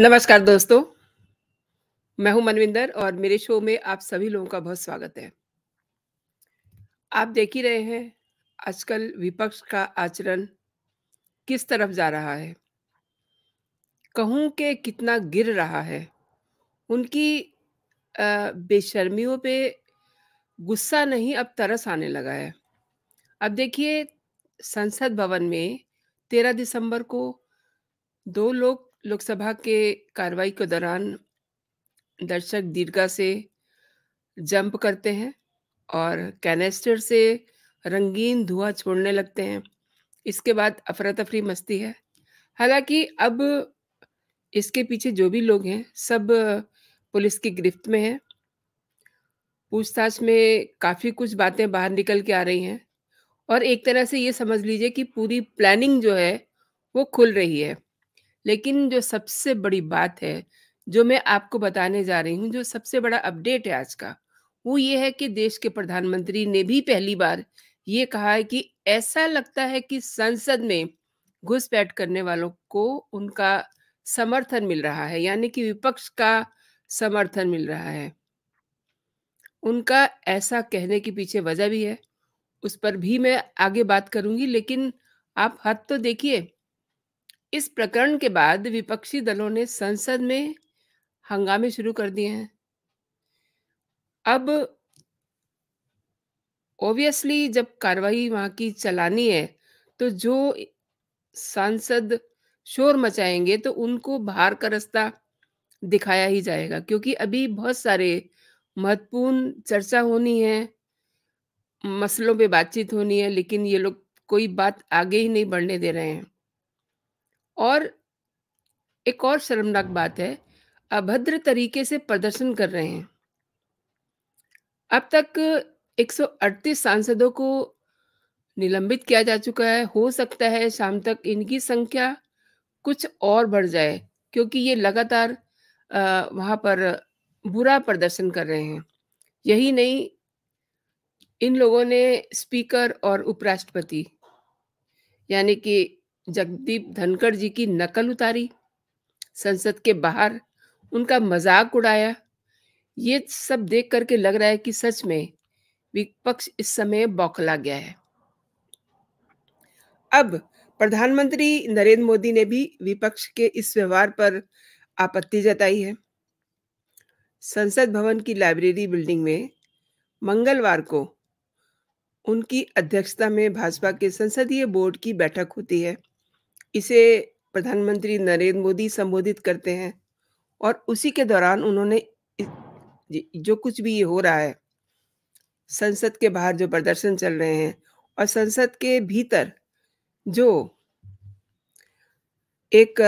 नमस्कार दोस्तों मैं हूं मनविंदर और मेरे शो में आप सभी लोगों का बहुत स्वागत है आप देख ही रहे हैं आजकल विपक्ष का आचरण किस तरफ जा रहा है कहूं के कितना गिर रहा है उनकी बेशर्मियों पे गुस्सा नहीं अब तरस आने लगा है अब देखिए संसद भवन में तेरह दिसंबर को दो लोग लोकसभा के कार्रवाई के दौरान दर्शक दीर्घा से जंप करते हैं और कैनेस्टर से रंगीन धुआं छोड़ने लगते हैं इसके बाद अफरा तफरी मस्ती है हालांकि अब इसके पीछे जो भी लोग हैं सब पुलिस की गिरफ्त में हैं पूछताछ में काफ़ी कुछ बातें बाहर निकल के आ रही हैं और एक तरह से ये समझ लीजिए कि पूरी प्लानिंग जो है वो खुल रही है लेकिन जो सबसे बड़ी बात है जो मैं आपको बताने जा रही हूँ जो सबसे बड़ा अपडेट है आज का वो ये है कि देश के प्रधानमंत्री ने भी पहली बार ये कहा है कि ऐसा लगता है कि संसद में घुसपैठ करने वालों को उनका समर्थन मिल रहा है यानी कि विपक्ष का समर्थन मिल रहा है उनका ऐसा कहने के पीछे वजह भी है उस पर भी मैं आगे बात करूंगी लेकिन आप हद तो देखिए इस प्रकरण के बाद विपक्षी दलों ने संसद में हंगामे शुरू कर दिए हैं अब ऑब्वियसली जब कार्रवाई वहां की चलानी है तो जो सांसद शोर मचाएंगे तो उनको बाहर का रास्ता दिखाया ही जाएगा क्योंकि अभी बहुत सारे महत्वपूर्ण चर्चा होनी है मसलों पे बातचीत होनी है लेकिन ये लोग कोई बात आगे ही नहीं बढ़ने दे रहे हैं और एक और शर्मनाक बात है अभद्र तरीके से प्रदर्शन कर रहे हैं अब तक 138 सांसदों को निलंबित किया जा चुका है हो सकता है शाम तक इनकी संख्या कुछ और बढ़ जाए क्योंकि ये लगातार वहां पर बुरा प्रदर्शन कर रहे हैं यही नहीं इन लोगों ने स्पीकर और उपराष्ट्रपति यानी कि जगदीप धनखड़ जी की नकल उतारी संसद के बाहर उनका मजाक उड़ाया ये सब देख करके लग रहा है कि सच में विपक्ष इस समय बौखला गया है अब प्रधानमंत्री नरेंद्र मोदी ने भी विपक्ष के इस व्यवहार पर आपत्ति जताई है संसद भवन की लाइब्रेरी बिल्डिंग में मंगलवार को उनकी अध्यक्षता में भाजपा के संसदीय बोर्ड की बैठक होती है इसे प्रधानमंत्री नरेंद्र मोदी संबोधित करते हैं और उसी के दौरान उन्होंने जो कुछ भी ये हो रहा है संसद के बाहर जो प्रदर्शन चल रहे हैं और संसद के भीतर जो एक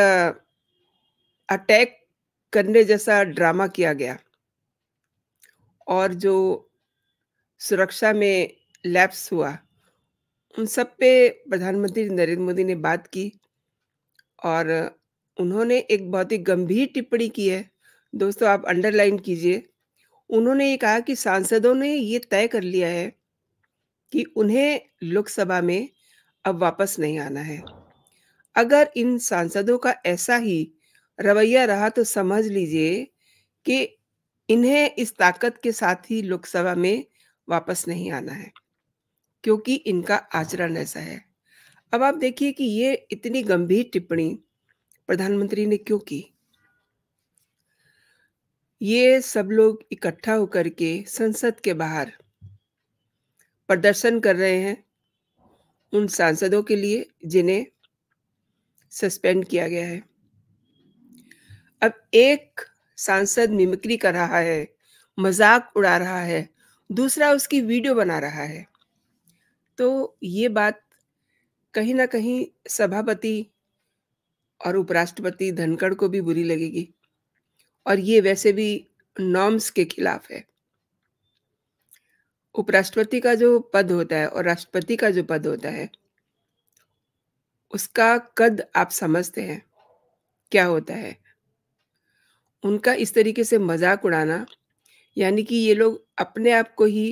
अटैक करने जैसा ड्रामा किया गया और जो सुरक्षा में लैप्स हुआ उन सब पे प्रधानमंत्री नरेंद्र मोदी ने बात की और उन्होंने एक बहुत ही गंभीर टिप्पणी की है दोस्तों आप अंडरलाइन कीजिए उन्होंने ये कहा कि सांसदों ने ये तय कर लिया है कि उन्हें लोकसभा में अब वापस नहीं आना है अगर इन सांसदों का ऐसा ही रवैया रहा तो समझ लीजिए कि इन्हें इस ताकत के साथ ही लोकसभा में वापस नहीं आना है क्योंकि इनका आचरण ऐसा है अब आप देखिए कि ये इतनी गंभीर टिप्पणी प्रधानमंत्री ने क्यों की ये सब लोग इकट्ठा होकर के संसद के बाहर प्रदर्शन कर रहे हैं उन सांसदों के लिए जिन्हें सस्पेंड किया गया है अब एक सांसद मिमिक्री कर रहा है मजाक उड़ा रहा है दूसरा उसकी वीडियो बना रहा है तो ये बात कहीं ना कहीं सभापति और उपराष्ट्रपति धनखड़ को भी बुरी लगेगी और ये वैसे भी नॉर्म्स के खिलाफ है उपराष्ट्रपति का जो पद होता है और राष्ट्रपति का जो पद होता है उसका कद आप समझते हैं क्या होता है उनका इस तरीके से मजाक उड़ाना यानी कि ये लोग अपने आप को ही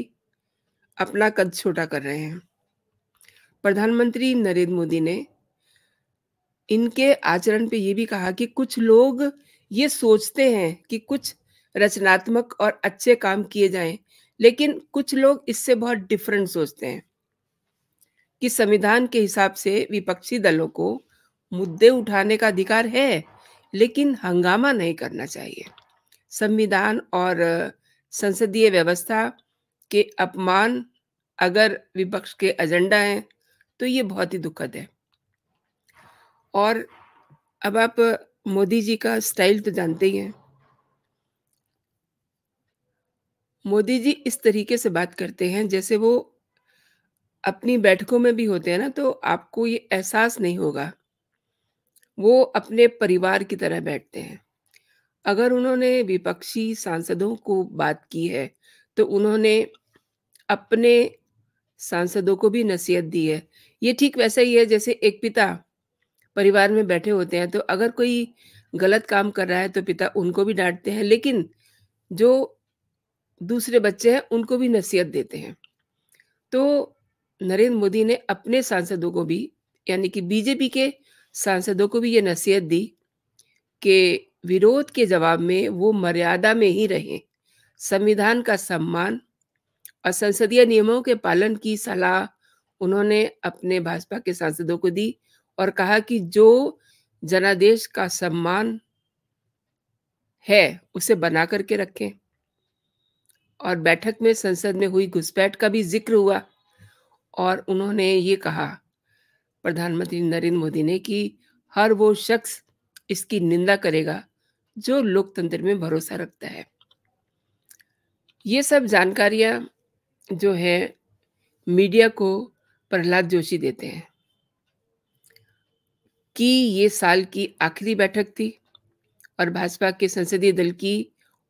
अपना कद छोटा कर रहे हैं प्रधानमंत्री नरेंद्र मोदी ने इनके आचरण पे ये भी कहा कि कुछ लोग ये सोचते हैं कि कुछ रचनात्मक और अच्छे काम किए जाएं लेकिन कुछ लोग इससे बहुत डिफरेंट सोचते हैं कि संविधान के हिसाब से विपक्षी दलों को मुद्दे उठाने का अधिकार है लेकिन हंगामा नहीं करना चाहिए संविधान और संसदीय व्यवस्था के अपमान अगर विपक्ष के एजेंडा हैं तो ये बहुत ही दुखद है और अब आप मोदी जी का स्टाइल तो जानते ही हैं मोदी जी इस तरीके से बात करते हैं जैसे वो अपनी बैठकों में भी होते हैं ना तो आपको ये एहसास नहीं होगा वो अपने परिवार की तरह बैठते हैं अगर उन्होंने विपक्षी सांसदों को बात की है तो उन्होंने अपने सांसदों को भी नसीहत दी है ये ठीक वैसा ही है जैसे एक पिता परिवार में बैठे होते हैं तो अगर कोई गलत काम कर रहा है तो पिता उनको भी डांटते हैं लेकिन जो दूसरे बच्चे हैं उनको भी नसीहत देते हैं तो नरेंद्र मोदी ने अपने सांसदों को भी यानी कि बीजेपी के सांसदों को भी ये नसीहत दी कि विरोध के जवाब में वो मर्यादा में ही रहें संविधान का सम्मान और संसदीय नियमों के पालन की सलाह उन्होंने अपने भाजपा के सांसदों को दी और कहा कि जो जनादेश का सम्मान है उसे बना करके रखें और बैठक में संसद में हुई घुसपैठ का भी जिक्र हुआ और उन्होंने ये कहा प्रधानमंत्री नरेंद्र मोदी ने कि हर वो शख्स इसकी निंदा करेगा जो लोकतंत्र में भरोसा रखता है ये सब जानकारियां जो है मीडिया को प्रहलाद जोशी देते हैं कि ये साल की आखिरी बैठक थी और भाजपा के संसदीय दल की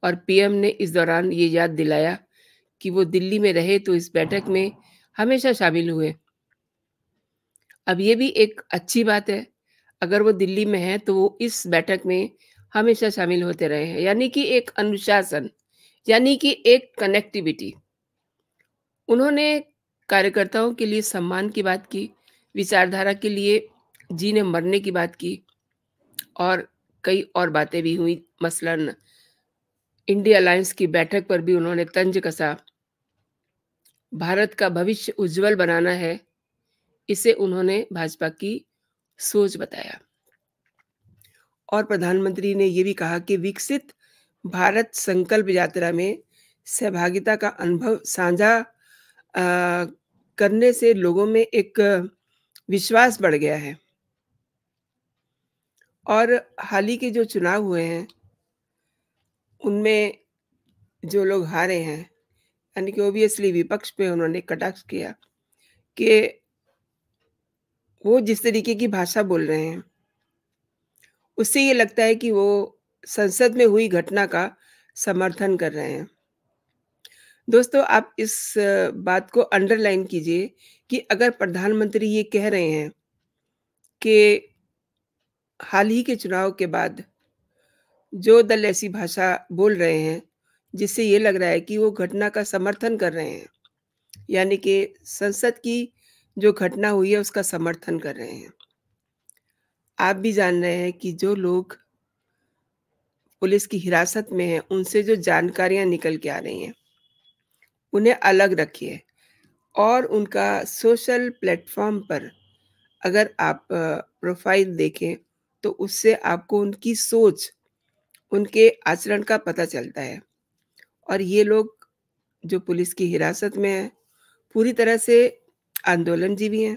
और पीएम ने इस दौरान ये याद दिलाया कि वो दिल्ली में रहे तो इस बैठक में हमेशा शामिल हुए अब ये भी एक अच्छी बात है अगर वो दिल्ली में है तो वो इस बैठक में हमेशा शामिल होते रहे हैं यानी कि एक अनुशासन यानी कि एक कनेक्टिविटी उन्होंने कार्यकर्ताओं के लिए सम्मान की बात की विचारधारा के लिए जीने मरने की बात की और कई और बातें भी हुई मसलन इंडिया अलायंस की बैठक पर भी उन्होंने तंज कसा भारत का भविष्य उज्जवल बनाना है इसे उन्होंने भाजपा की सोच बताया और प्रधानमंत्री ने यह भी कहा कि विकसित भारत संकल्प यात्रा में सहभागिता का अनुभव साझा करने से लोगों में एक विश्वास बढ़ गया है और हाल ही के जो चुनाव हुए हैं उनमें जो लोग हारे हैं यानी कि ओबियसली विपक्ष पे उन्होंने कटाक्ष किया कि वो जिस तरीके की भाषा बोल रहे हैं उससे ये लगता है कि वो संसद में हुई घटना का समर्थन कर रहे हैं दोस्तों आप इस बात को अंडरलाइन कीजिए कि अगर प्रधानमंत्री ये कह रहे हैं कि हाल ही के चुनाव के बाद जो दल ऐसी भाषा बोल रहे हैं जिससे ये लग रहा है कि वो घटना का समर्थन कर रहे हैं यानी कि संसद की जो घटना हुई है उसका समर्थन कर रहे हैं आप भी जान रहे हैं कि जो लोग पुलिस की हिरासत में हैं उनसे जो जानकारियां निकल के आ रही हैं उन्हें अलग रखिए और उनका सोशल प्लेटफॉर्म पर अगर आप प्रोफाइल देखें तो उससे आपको उनकी सोच उनके आचरण का पता चलता है और ये लोग जो पुलिस की हिरासत में है पूरी तरह से आंदोलनजीवी हैं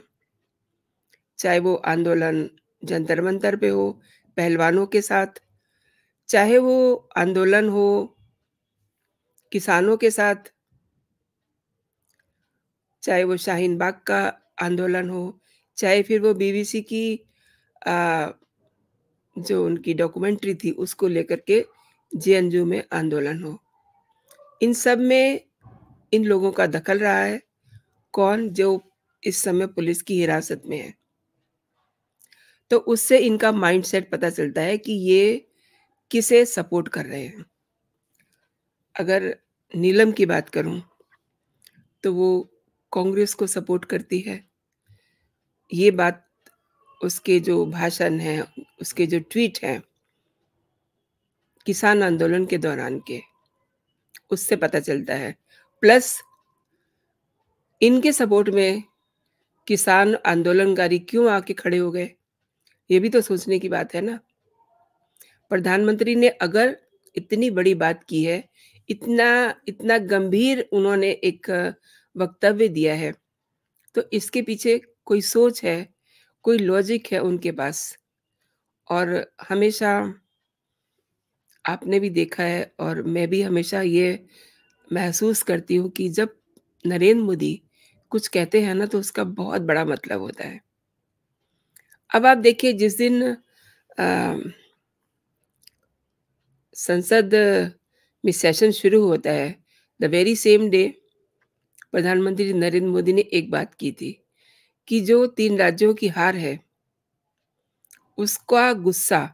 चाहे वो आंदोलन जंतर मंतर पे हो पहलवानों के साथ चाहे वो आंदोलन हो किसानों के साथ चाहे वो शाहीन बाग का आंदोलन हो चाहे फिर वो बीबीसी की आ, जो उनकी डॉक्यूमेंट्री थी उसको लेकर के जे में आंदोलन हो इन सब में इन लोगों का दखल रहा है कौन जो इस समय पुलिस की हिरासत में है तो उससे इनका माइंडसेट पता चलता है कि ये किसे सपोर्ट कर रहे हैं अगर नीलम की बात करूं तो वो कांग्रेस को सपोर्ट करती है ये बात उसके जो भाषण है उसके जो ट्वीट हैं किसान आंदोलन के दौरान के उससे पता चलता है प्लस इनके सपोर्ट में किसान आंदोलनकारी क्यों आके खड़े हो गए ये भी तो सोचने की बात है ना प्रधानमंत्री ने अगर इतनी बड़ी बात की है इतना इतना गंभीर उन्होंने एक वक्तव्य दिया है तो इसके पीछे कोई सोच है कोई लॉजिक है उनके पास और हमेशा आपने भी देखा है और मैं भी हमेशा ये महसूस करती हूँ कि जब नरेंद्र मोदी कुछ कहते हैं ना तो उसका बहुत बड़ा मतलब होता है अब आप देखिए जिस दिन आ, संसद में सेशन शुरू होता है द वेरी सेम डे प्रधानमंत्री नरेंद्र मोदी ने एक बात की थी कि जो तीन राज्यों की हार है उसका गुस्सा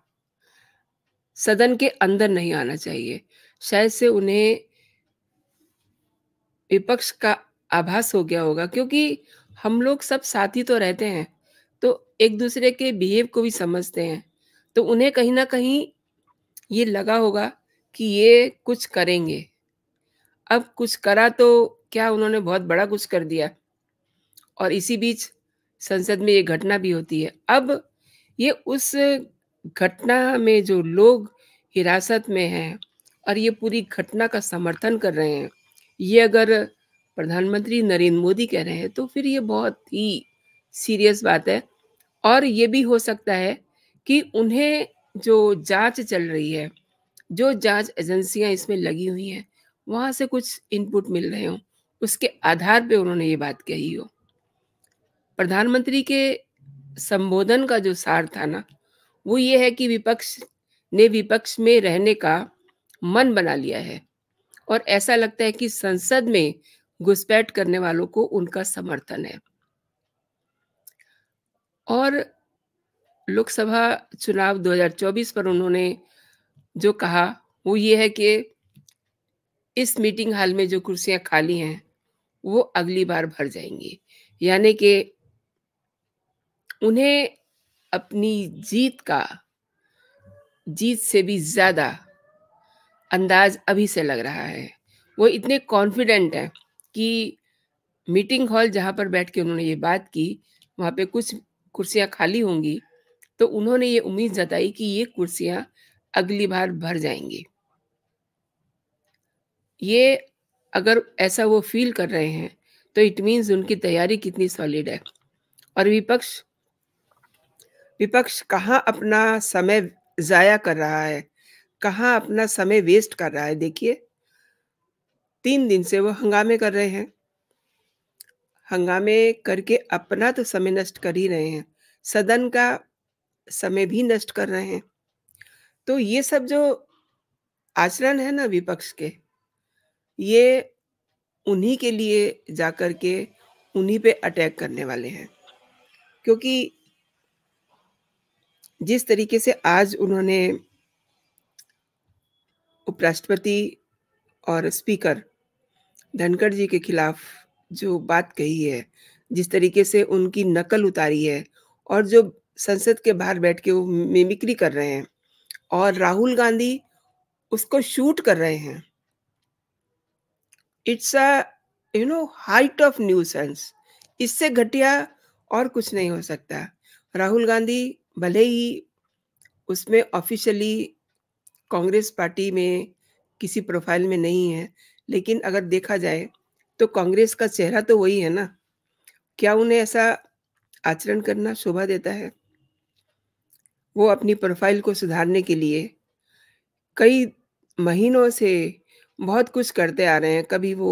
सदन के अंदर नहीं आना चाहिए शायद से उन्हें विपक्ष का आभास हो गया होगा क्योंकि हम लोग सब साथ ही तो रहते हैं तो एक दूसरे के बिहेव को भी समझते हैं तो उन्हें कहीं ना कहीं ये लगा होगा कि ये कुछ करेंगे अब कुछ करा तो क्या उन्होंने बहुत बड़ा कुछ कर दिया और इसी बीच संसद में ये घटना भी होती है अब ये उस घटना में जो लोग हिरासत में हैं और ये पूरी घटना का समर्थन कर रहे हैं ये अगर प्रधानमंत्री नरेंद्र मोदी कह रहे हैं तो फिर ये बहुत ही सीरियस बात है और ये भी हो सकता है कि उन्हें जो जांच चल रही है जो जांच एजेंसियां इसमें लगी हुई हैं वहाँ से कुछ इनपुट मिल रहे हों उसके आधार पे उन्होंने ये बात कही हो प्रधानमंत्री के संबोधन का जो सार था ना वो ये है कि विपक्ष ने विपक्ष में रहने का मन बना लिया है और ऐसा लगता है कि संसद में घुसपैठ करने वालों को उनका समर्थन है और लोकसभा चुनाव 2024 पर उन्होंने जो कहा वो ये है कि इस मीटिंग हाल में जो कुर्सियां खाली हैं वो अगली बार भर जाएंगे यानी कि उन्हें अपनी जीत का जीत से भी ज़्यादा अंदाज अभी से लग रहा है वो इतने कॉन्फिडेंट हैं कि मीटिंग हॉल जहाँ पर बैठ के उन्होंने ये बात की वहाँ पे कुछ कुर्सियाँ खाली होंगी तो उन्होंने ये उम्मीद जताई कि ये कुर्सियाँ अगली बार भर जाएंगी ये अगर ऐसा वो फील कर रहे हैं तो इट मीन्स उनकी तैयारी कितनी सॉलिड है और विपक्ष विपक्ष कहाँ अपना समय ज़ाया कर रहा है कहाँ अपना समय वेस्ट कर रहा है देखिए तीन दिन से वो हंगामे कर रहे हैं हंगामे करके अपना तो समय नष्ट कर ही रहे हैं सदन का समय भी नष्ट कर रहे हैं तो ये सब जो आचरण है ना विपक्ष के ये उन्हीं के लिए जा कर के उन्हीं पे अटैक करने वाले हैं क्योंकि जिस तरीके से आज उन्होंने उपराष्ट्रपति और स्पीकर धनखड़ जी के खिलाफ जो बात कही है जिस तरीके से उनकी नकल उतारी है और जो संसद के बाहर बैठ के वो मिमिक्री कर रहे हैं और राहुल गांधी उसको शूट कर रहे हैं it's a you know height of nuisance इससे घटिया और कुछ नहीं हो सकता राहुल गांधी भले ही उसमें ऑफिशियली कांग्रेस पार्टी में किसी प्रोफाइल में नहीं है लेकिन अगर देखा जाए तो कांग्रेस का चेहरा तो वही है ना क्या उन्हें ऐसा आचरण करना शोभा देता है वो अपनी प्रोफाइल को सुधारने के लिए कई महीनों से बहुत कुछ करते आ रहे हैं कभी वो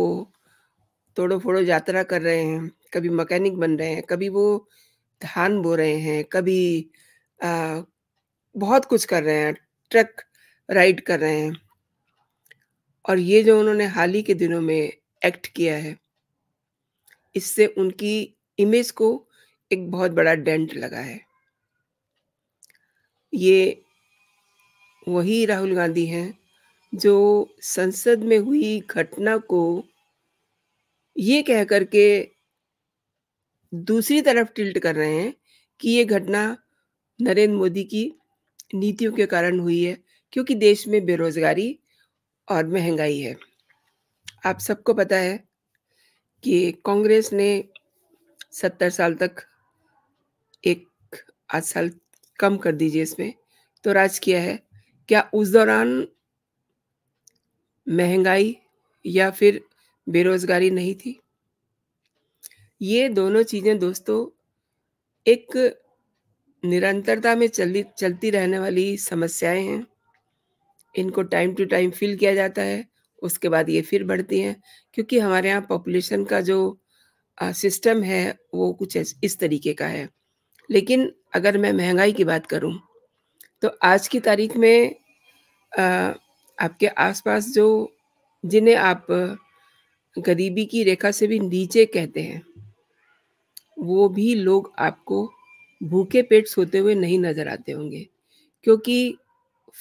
तोड़ो फोड़ो यात्रा कर रहे हैं कभी मैकेनिक बन रहे हैं कभी वो धान बो रहे हैं कभी आ, बहुत कुछ कर रहे हैं ट्रक राइड कर रहे हैं और ये जो उन्होंने हाल ही के दिनों में एक्ट किया है इससे उनकी इमेज को एक बहुत बड़ा डेंट लगा है ये वही राहुल गांधी हैं जो संसद में हुई घटना को ये कह करके दूसरी तरफ टिल्ट कर रहे हैं कि ये घटना नरेंद्र मोदी की नीतियों के कारण हुई है क्योंकि देश में बेरोजगारी और महंगाई है आप सबको पता है कि कांग्रेस ने सत्तर साल तक एक आठ साल कम कर दीजिए इसमें तो राज किया है क्या उस दौरान महंगाई या फिर बेरोजगारी नहीं थी ये दोनों चीज़ें दोस्तों एक निरंतरता में चली चलती रहने वाली समस्याएं हैं इनको टाइम टू टाइम फील किया जाता है उसके बाद ये फिर बढ़ती हैं क्योंकि हमारे यहाँ पॉपुलेशन का जो सिस्टम है वो कुछ इस तरीके का है लेकिन अगर मैं महंगाई की बात करूँ तो आज की तारीख में आ, आपके आसपास जो जिन्हें आप गरीबी की रेखा से भी नीचे कहते हैं वो भी लोग आपको भूखे पेट सोते हुए नहीं नजर आते होंगे क्योंकि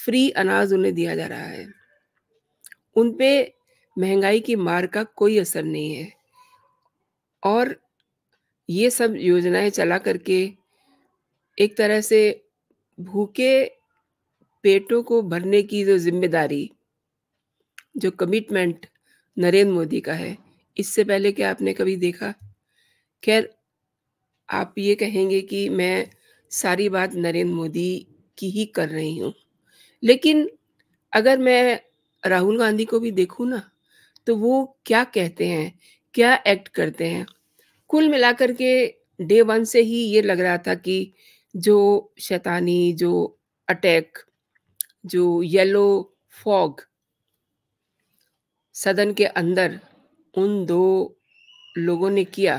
फ्री अनाज उन्हें दिया जा रहा है उन पे महंगाई की मार का कोई असर नहीं है और ये सब योजनाएं चला करके एक तरह से भूखे पेटों को भरने की जो जिम्मेदारी जो कमिटमेंट नरेंद्र मोदी का है इससे पहले क्या आपने कभी देखा खैर आप ये कहेंगे कि मैं सारी बात नरेंद्र मोदी की ही कर रही हूँ लेकिन अगर मैं राहुल गांधी को भी देखूँ ना तो वो क्या कहते हैं क्या एक्ट करते हैं कुल मिलाकर के डे वन से ही ये लग रहा था कि जो शैतानी जो अटैक जो येलो फॉग सदन के अंदर उन दो लोगों ने किया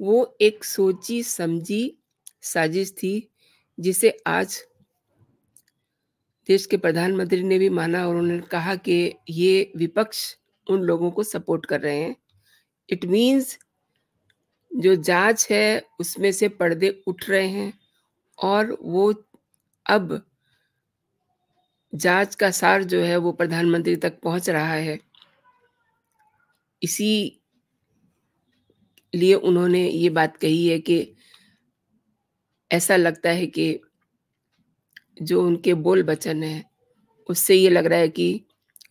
वो एक सोची समझी साजिश थी जिसे आज देश के प्रधानमंत्री ने भी माना और उन्होंने कहा कि ये विपक्ष उन लोगों को सपोर्ट कर रहे हैं इट मीन्स जो जांच है उसमें से पर्दे उठ रहे हैं और वो अब जांच का सार जो है वो प्रधानमंत्री तक पहुंच रहा है इसी लिए उन्होंने ये बात कही है कि ऐसा लगता है कि जो उनके बोल बचन है उससे ये लग रहा है कि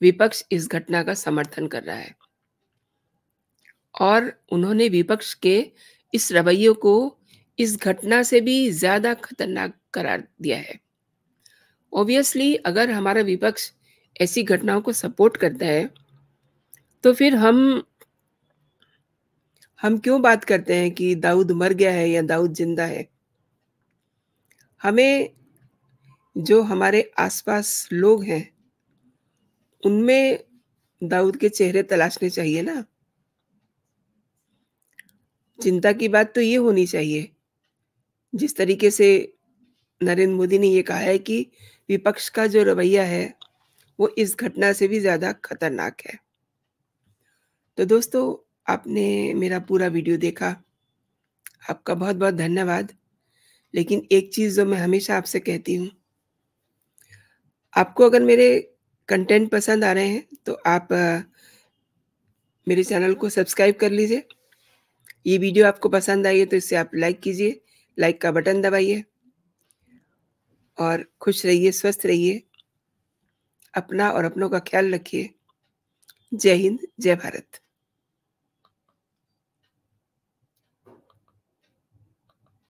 विपक्ष इस घटना का समर्थन कर रहा है और उन्होंने विपक्ष के इस रवैये को इस घटना से भी ज्यादा खतरनाक करार दिया है ऑब्वियसली अगर हमारा विपक्ष ऐसी घटनाओं को सपोर्ट करता है तो फिर हम हम क्यों बात करते हैं कि दाऊद मर गया है या दाऊद जिंदा है हमें जो हमारे आसपास लोग हैं उनमें दाऊद के चेहरे तलाशने चाहिए ना चिंता की बात तो ये होनी चाहिए जिस तरीके से नरेंद्र मोदी ने ये कहा है कि विपक्ष का जो रवैया है वो इस घटना से भी ज़्यादा खतरनाक है तो दोस्तों आपने मेरा पूरा वीडियो देखा आपका बहुत बहुत धन्यवाद लेकिन एक चीज़ जो मैं हमेशा आपसे कहती हूँ आपको अगर मेरे कंटेंट पसंद आ रहे हैं तो आप मेरे चैनल को सब्सक्राइब कर लीजिए ये वीडियो आपको पसंद आई है तो इसे आप लाइक कीजिए लाइक का बटन दबाइए और खुश रहिए स्वस्थ रहिए अपना और अपनों का ख्याल रखिए जय हिंद जय भारत